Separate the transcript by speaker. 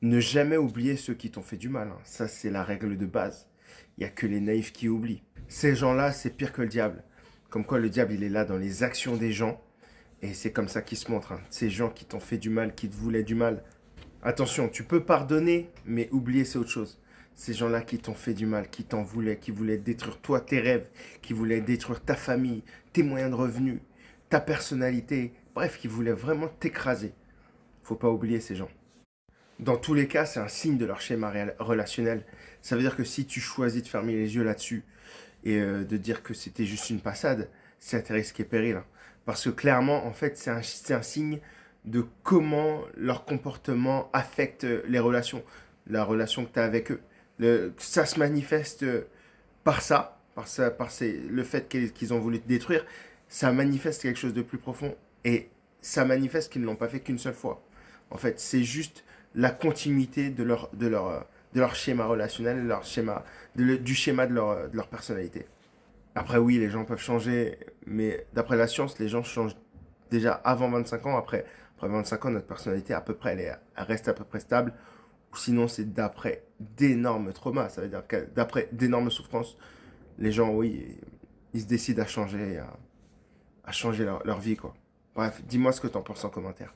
Speaker 1: Ne jamais oublier ceux qui t'ont fait du mal. Hein. Ça, c'est la règle de base. Il n'y a que les naïfs qui oublient. Ces gens-là, c'est pire que le diable. Comme quoi, le diable, il est là dans les actions des gens. Et c'est comme ça qu'il se montre. Hein. Ces gens qui t'ont fait du mal, qui te voulaient du mal. Attention, tu peux pardonner, mais oublier, c'est autre chose. Ces gens-là qui t'ont fait du mal, qui t'en voulaient, qui voulaient détruire toi, tes rêves, qui voulaient détruire ta famille, tes moyens de revenus, ta personnalité. Bref, qui voulaient vraiment t'écraser. Faut pas oublier ces gens. Dans tous les cas, c'est un signe de leur schéma relationnel. Ça veut dire que si tu choisis de fermer les yeux là-dessus et euh, de dire que c'était juste une passade, c'est un risque et péril. Hein. Parce que clairement, en fait, c'est un, un signe de comment leur comportement affecte euh, les relations, la relation que tu as avec eux. ça se manifeste euh, par ça, par, ça, par le fait qu'ils ont voulu te détruire. Ça manifeste quelque chose de plus profond et ça manifeste qu'ils ne l'ont pas fait qu'une seule fois. En fait, c'est juste la continuité de leur, de leur, de leur schéma relationnel, leur schéma, du schéma de leur, personnalité. Après, oui, les gens peuvent changer, mais d'après la science, les gens changent déjà avant 25 ans. Après, après 25 ans, notre personnalité, à peu près, elle, reste à peu près stable. Sinon, c'est d'après d'énormes traumas. Ça veut dire d'après d'énormes souffrances, les gens, oui, ils se décident à changer, changer leur, vie, quoi. Bref, dis-moi ce que tu en penses en commentaire.